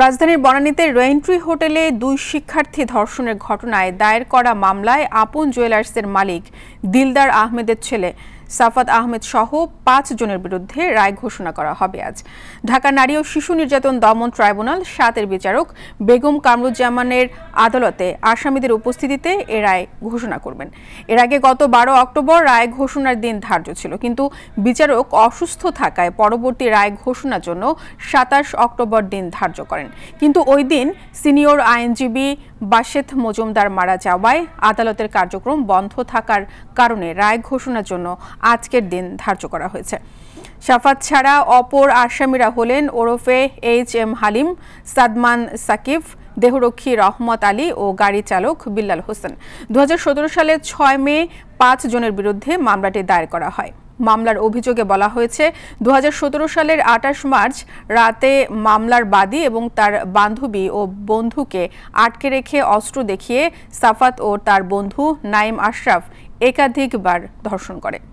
রাজধানীর বনানীতে রেন্ট্রি হোটেলে দুই শিক্ষার্থী ধর্ষণের ঘটনায় দায়ের করা মামলায় আপন জুয়েলার্সের মালিক দিলদার আহমেদের ছেলে সাফাত আহমেদ সহ পাঁচ জনের বিরুদ্ধে রায় ঘোষণা করা হবে আজ ঢাকা নারী ও শিশু নির্যাতন দমন ট্রাইব্যুনাল সাতের বিচারক বেগম কামরুজ্জামানের আদালতে আসামিদের উপস্থিতিতে এ রায় ঘোষণা করবেন এর আগে গত বারো অক্টোবর রায় ঘোষণার দিন ধার্য ছিল কিন্তু বিচারক অসুস্থ থাকায় পরবর্তী রায় ঘোষণার জন্য সাতাশ অক্টোবর দিন ধার্য করেন কিন্তু ওই দিন সিনিয়র আইনজীবী বাশেথ মজুমদার মারা যাওয়ায় আদালতের কার্যক্রম বন্ধ থাকার কারণে রায় ঘোষণার জন্য আজকের দিন ধার্য করা হয়েছে শাফাত ছাড়া অপর আসামিরা হলেন ওরফে এইচ এম হালিম সাদমান সাকিফ দেহরক্ষী রহমত আলী ও গাড়ি চালক বিল্লাল হোসেন দু সালের ছয় মে পাঁচ জনের বিরুদ্ধে মামলাটি দায়ের করা হয় মামলার অভিযোগে বলা হয়েছে দু সালের আঠাশ মার্চ রাতে মামলার বাদী এবং তার বান্ধবী ও বন্ধুকে আটকে রেখে অস্ত্র দেখিয়ে সাফাত ও তার বন্ধু নাইম আশরাফ একাধিকবার ধর্ষণ করে